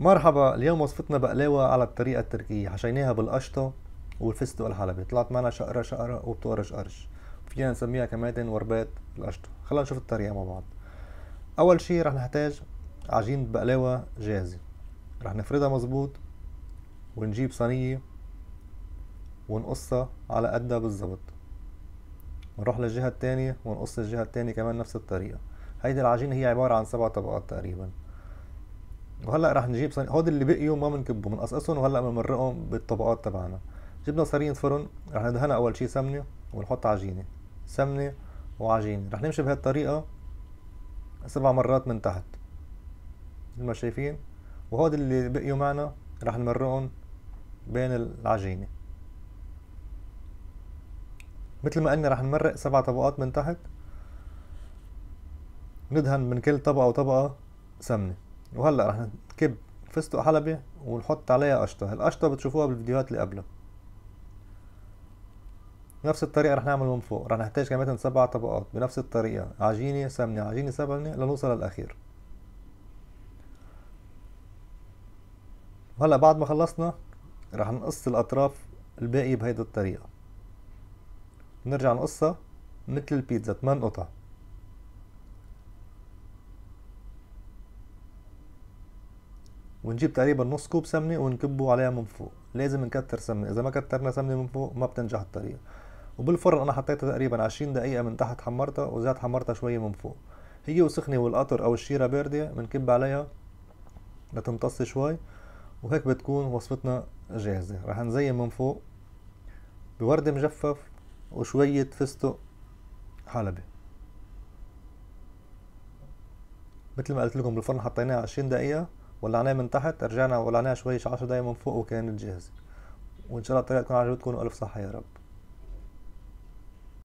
مرحبا اليوم وصفتنا بقلاوة على الطريقة التركية حشيناها بالقشطة والفستق الحلبي طلعت معنا شقرة شقرة وبتقرش قرش فينا نسميها كمان وربات القشطة خلينا نشوف الطريقة مع بعض أول شي رح نحتاج عجينة بقلاوة جاهزة رح نفردها مظبوط ونجيب صينية ونقصها على قدها بالظبط ونروح للجهة التانية ونقص الجهة التانية كمان نفس الطريقة هيدي العجينة هي عبارة عن سبع طبقات تقريبا وهلا رح نجيب صينية هود اللي بقيوا ما بنكبهم بنقصقصهم وهلا بنمرقهم بالطبقات تبعنا جبنا صينية فرن رح ندهنها اول شي سمنة ونحط عجينة سمنة وعجينة رح نمشي بهالطريقة سبع مرات من تحت مثل ما شايفين وهود اللي بقيوا معنا رح نمرقهم بين العجينة مثل ما قلنا رح نمرق سبع طبقات من تحت ندهن من كل طبقة وطبقة سمنة وهلا رح نكب فستق حلبي ونحط عليها قشطة القشطة بتشوفوها بالفيديوهات اللي قبلها نفس الطريقة رح نعمل من فوق رح نحتاج كمان سبع طبقات بنفس الطريقة عجينة سمنة عجينة سمنة لنوصل للأخير وهلا بعد ما خلصنا رح نقص الأطراف الباقية بهيدي الطريقة نرجع نقصها مثل البيتزا 8 قطع ونجيب تقريبا نص كوب سمنه ونكبه عليها من فوق لازم نكتر سمنه اذا ما كترنا سمنه من فوق ما بتنجح الطريقه وبالفرن انا حطيتها تقريبا 20 دقيقه من تحت حمرتها وزاد حمرتها شويه من فوق هي وسخنه والقطر او الشيره بارده بنكب عليها لتمتص شوي وهيك بتكون وصفتنا جاهزه رح نزين من فوق بورد مجفف وشويه فستق حلبي مثل ما قلت لكم بالفرن حطيناها 20 دقيقه ولعناه من تحت رجعنا ولعناه شوي 10 دقايق من فوق وكانت جاهزه وان شاء الله الطريقه تكون عجبتكم والف صحه يا رب